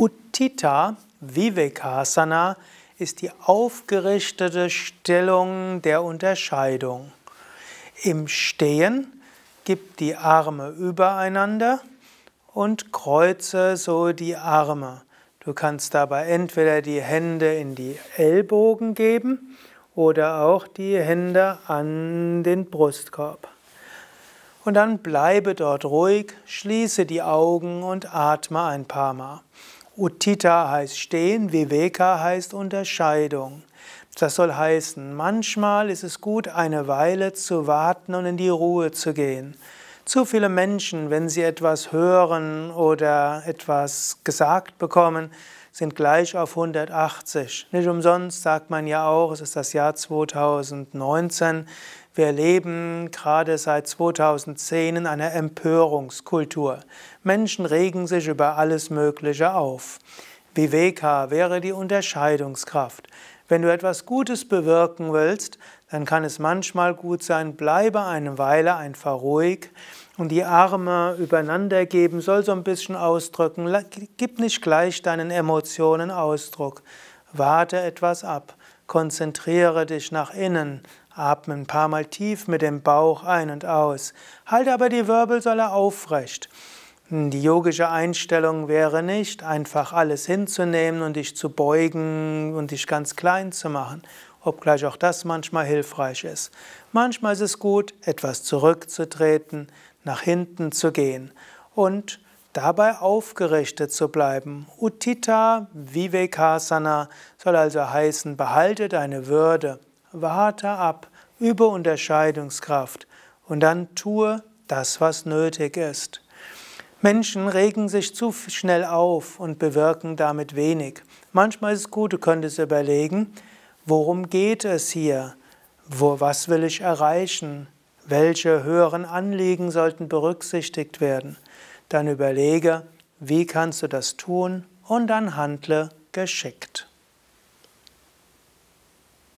Uttita Vivekasana ist die aufgerichtete Stellung der Unterscheidung. Im Stehen gibt die Arme übereinander und kreuze so die Arme. Du kannst dabei entweder die Hände in die Ellbogen geben oder auch die Hände an den Brustkorb. Und dann bleibe dort ruhig, schließe die Augen und atme ein paar Mal. Utita heißt stehen, Viveka heißt Unterscheidung. Das soll heißen, manchmal ist es gut, eine Weile zu warten und in die Ruhe zu gehen. Zu viele Menschen, wenn sie etwas hören oder etwas gesagt bekommen, sind gleich auf 180. Nicht umsonst sagt man ja auch, es ist das Jahr 2019. Wir leben gerade seit 2010 in einer Empörungskultur. Menschen regen sich über alles Mögliche auf. Viveka wäre die Unterscheidungskraft. Wenn du etwas Gutes bewirken willst, dann kann es manchmal gut sein, bleibe eine Weile einfach ruhig und die Arme übereinander geben, soll so ein bisschen ausdrücken, gib nicht gleich deinen Emotionen Ausdruck. Warte etwas ab, konzentriere dich nach innen, atme ein paar Mal tief mit dem Bauch ein und aus, halte aber die Wirbelsäule aufrecht. Die yogische Einstellung wäre nicht, einfach alles hinzunehmen und dich zu beugen und dich ganz klein zu machen, obgleich auch das manchmal hilfreich ist. Manchmal ist es gut, etwas zurückzutreten, nach hinten zu gehen und dabei aufgerichtet zu bleiben. Utita Vivekasana soll also heißen, behalte deine Würde, warte ab, übe Unterscheidungskraft und dann tue das, was nötig ist. Menschen regen sich zu schnell auf und bewirken damit wenig. Manchmal ist es gut, du könntest überlegen, worum geht es hier? Wo, was will ich erreichen? Welche höheren Anliegen sollten berücksichtigt werden? Dann überlege, wie kannst du das tun und dann handle geschickt.